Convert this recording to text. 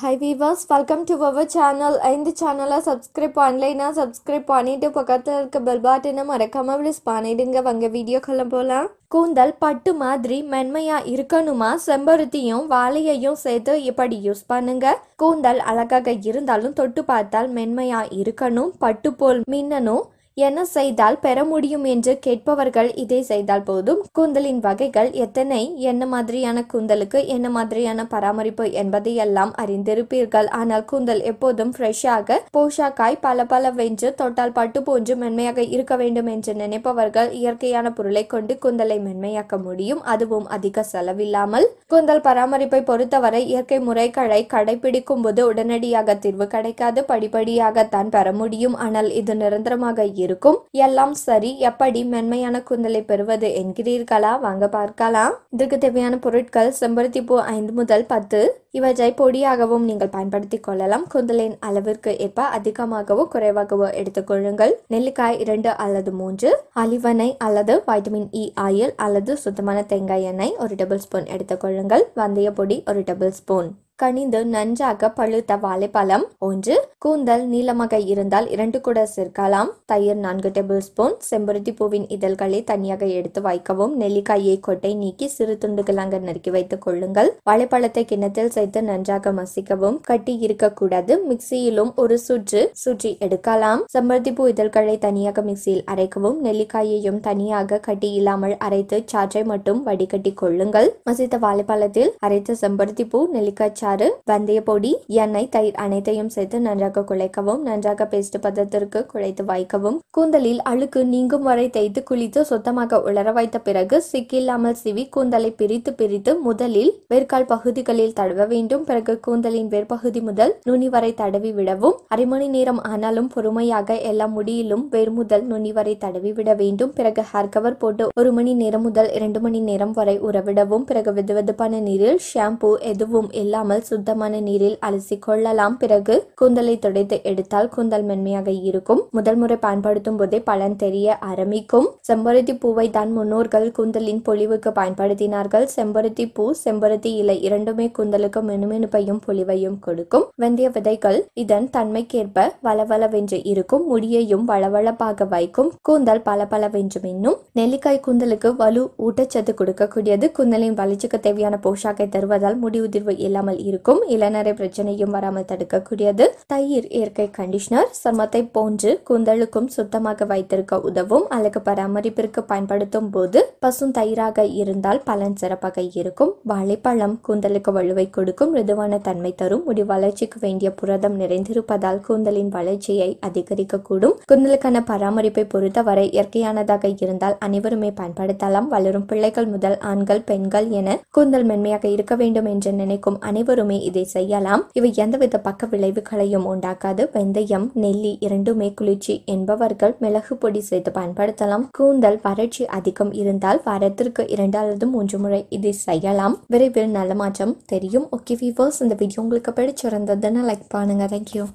high viewers welcome to our channel ஐந்து சேனலாக subscribe பண்ணலைன்னா சப்ஸ்கிரைப் பண்ணிவிட்டு பக்கத்தில் இருக்க பெல் பட்டனை மறக்காமல் ப்ளஸ் பண்ணிவிடுங்க வாங்க வீடியோக்கெல்லாம் போகலாம் கூந்தல் பட்டு மாதிரி மென்மையாக இருக்கணுமா செம்பருத்தியும் வாழையையும் சேர்த்து இப்படி யூஸ் பண்ணுங்க கூந்தல் அழகாக இருந்தாலும் தொட்டு பார்த்தால் மென்மையாக இருக்கணும் பட்டு போல் மின்னணும் என்ன செய்தால் பெற முடியும் என்று கேட்பவர்கள் இதை செய்தால் போதும் கூந்தலின் வகைகள் எத்தனை என்ன மாதிரியான கூந்தலுக்கு என்ன மாதிரியான பராமரிப்பு என்பதை எல்லாம் அறிந்திருப்பீர்கள் ஆனால் கூந்தல் எப்போதும் ஃப்ரெஷ்ஷாக போஷாக்காய் பல பல வெஞ்சு தொட்டால் பட்டு போன்று மென்மையாக இருக்க வேண்டும் என்று நினைப்பவர்கள் இயற்கையான பொருளை கொண்டு கூந்தலை மென்மையாக்க முடியும் அதுவும் அதிக செலவில்லாமல் கூந்தல் பராமரிப்பை பொறுத்தவரை இயற்கை முறைகளை கடைபிடிக்கும் போது உடனடியாக தீர்வு கிடைக்காது படிப்படியாகத்தான் பெற முடியும் ஆனால் இது நிரந்தரமாக இருக்கும் எல்லாம் சரி எப்படி மென்மையான கூந்தலை பெறுவது என்கிறீர்களா வாங்க பார்க்கலாம் இதற்கு தேவையான பொருட்கள் செம்பருத்தி பூ ஐந்து முதல் பத்து இவற்றை பொடியாகவும் நீங்கள் பயன்படுத்திக் கொள்ளலாம் கூந்தலின் அளவிற்கு ஏற்ப அதிகமாகவோ குறைவாகவோ எடுத்துக்கொள்ளுங்கள் நெல்லிக்காய் இரண்டு அல்லது மூன்று அலிவனை அல்லது வைட்டமின் இ ஆயில் அல்லது சுத்தமான தேங்காய் எண்ணெய் ஒரு டேபிள் ஸ்பூன் எடுத்துக்கொள்ளுங்கள் வந்தய பொடி ஒரு டேபிள் ஸ்பூன் கனிந்து நன்றாக பழுத்த வாழைப்பழம் ஒன்று கூந்தல் நீளமாக இருந்தால் இரண்டு கூட சேர்க்கலாம் தயிர் நான்கு டேபிள் ஸ்பூன் செம்பருத்தி பூவின் இதழ்களை தனியாக எடுத்து வைக்கவும் நெல்லிக்காயை கொட்டை நீக்கி சிறு துண்டுகளாக நறுக்கி வைத்துக் கொள்ளுங்கள் வாழைப்பழத்தை கிண்ணத்தில் சேர்த்து நன்றாக மசிக்கவும் கட்டி இருக்கக்கூடாது மிக்சியிலும் ஒரு சுற்று சுற்றி எடுக்கலாம் செம்பருத்தி பூ இதழ்களை தனியாக மிக்சியில் அரைக்கவும் நெல்லிக்காயையும் தனியாக கட்டி இல்லாமல் அரைத்து சாற்றை மட்டும் வடிகட்டி கொள்ளுங்கள் மசித்த வாழைப்பழத்தில் அரைத்த செம்பருத்தி பூ நெல்லிக்காய் சாறு வெந்தய பொடி எண்ணெய் தயிர் அனைத்தையும் சேர்த்து நன்றாக குழைக்கவும் நன்றாக பேஸ்ட் பதத்திற்கு குழைத்து வைக்கவும் கூந்தலில் அழுக்கு நீங்கும் வரை தேய்த்து குளித்து சுத்தமாக உலர வைத்த பிறகு சிக்கில்லாமல் சிவி கூந்தலை பிரித்து பிரித்து முதலில் வேர்க்கால் பகுதிகளில் தடவ வேண்டும் பிறகு கூந்தலின் வேர்பகுதி முதல் நுனி வரை தடவி விடவும் அரை மணி நேரம் ஆனாலும் பொறுமையாக எல்லா முடியிலும் வேர் முதல் நுனி வரை தடவி விட வேண்டும் பிறகு ஹேர் கவர் போட்டு ஒரு மணி நேரம் முதல் இரண்டு மணி நேரம் வரை உறவிடவும் பிறகு வெதுவெதுப்பான நீரில் ஷாம்பு எதுவும் இல்லாமல் இல்லாமல் சுத்தமான நீரில் அலசி கொள்ளலாம் பிறகு கூந்தலை துடைத்து எடுத்தால் கூந்தல் மென்மையாக இருக்கும் முதல் முறை பயன்படுத்தும் போதே பலன் தெரிய ஆரம்பிக்கும் செம்பருத்தி பூவை தான் முன்னோர்கள் கூந்தலின் பொலிவுக்கு பயன்படுத்தினார்கள் செம்பருத்தி பூ செம்பருத்தி இலை இரண்டுமே கூந்தலுக்கு மெனுமெனுப்பையும் பொலிவையும் கொடுக்கும் வெந்தய விதைகள் இதன் தன்மைக்கேற்ப வளவளவென்று இருக்கும் முடியையும் வளவளப்பாக வைக்கும் கூந்தல் பலவென்று மின்னும் நெல்லிக்காய் கூந்தலுக்கு வலு ஊட்டச்சத்து கொடுக்கக்கூடியது கூந்தலின் வளர்ச்சிக்கு தேவையான போஷாக்கை தருவதால் முடி உதிர்வு இல்லாமல் இருக்கும் இளநரை பிரச்சனையும் வராமல் தடுக்கக்கூடியது தயிர் இயற்கை கண்டிஷனர் சர்மத்தை போன்று கூந்தலுக்கும் சுத்தமாக வைத்திருக்க உதவும் அழகு பராமரிப்பிற்கு பயன்படுத்தும் போது பசும் தயிராக இருந்தால் பலன் சிறப்பாக இருக்கும் வாழைப்பழம் கூந்தலுக்கு வலுவை கொடுக்கும் மிருதுவான தன்மை தரும் முடி வளர்ச்சிக்கு வேண்டிய புரதம் நிறைந்திருப்பதால் கூந்தலின் வளர்ச்சியை அதிகரிக்கக்கூடும் கூந்தலுக்கான பராமரிப்பை பொறுத்தவரை இயற்கையானதாக இருந்தால் அனைவருமே பயன்படுத்தலாம் வளரும் பிள்ளைகள் முதல் ஆண்கள் பெண்கள் என கூந்தல் மென்மையாக இருக்க வேண்டும் என்று நினைக்கும் அனைவரும் எல்லோருமே இதை செய்யலாம் இவை எந்தவித பக்க விளைவுகளையும் உண்டாக்காது வெந்தயம் நெல்லி இரண்டுமே குளிர்ச்சி என்பவர்கள் மிளகு பொடி செய்து பயன்படுத்தலாம் கூந்தல் வறட்சி அதிகம் இருந்தால் வாரத்திற்கு இரண்டு அல்லது மூன்று முறை இதை செய்யலாம் விரைவில் நல்ல மாற்றம் தெரியும் ஓகே வியூவர்ஸ் இந்த வீடியோ உங்களுக்கு பிடிச்சிருந்ததுன்னு லைக் பண்ணுங்க தேங்க்யூ